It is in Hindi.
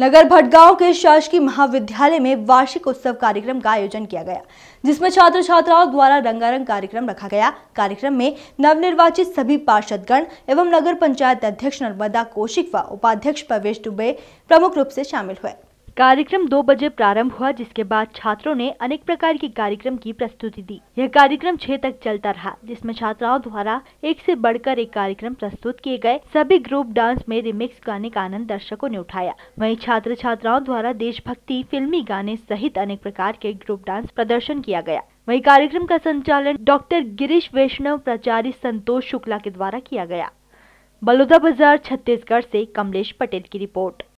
नगर भटगांव के शासकीय महाविद्यालय में वार्षिक उत्सव कार्यक्रम का आयोजन किया गया जिसमें छात्र छात्राओं द्वारा रंगारंग कार्यक्रम रखा गया कार्यक्रम में नवनिर्वाचित सभी पार्षदगण एवं नगर पंचायत अध्यक्ष नर्मदा कौशिक व उपाध्यक्ष प्रवेश दुबे प्रमुख रूप से शामिल हुए कार्यक्रम दो बजे प्रारंभ हुआ जिसके बाद छात्रों ने अनेक प्रकार के कार्यक्रम की प्रस्तुति दी यह कार्यक्रम छह तक चलता रहा जिसमें छात्राओं द्वारा एक से बढ़कर एक कार्यक्रम प्रस्तुत किए गए सभी ग्रुप डांस में रिमिक्स गाने का आनंद दर्शकों ने उठाया वहीं छात्र छात्राओं द्वारा देशभक्ति फिल्मी गाने सहित अनेक प्रकार के ग्रुप डांस प्रदर्शन किया गया वही कार्यक्रम का संचालन डॉक्टर गिरीश वैष्णव प्राचार्य संतोष शुक्ला के द्वारा किया गया बलौदा बाजार छत्तीसगढ़ से कमलेश पटेल की रिपोर्ट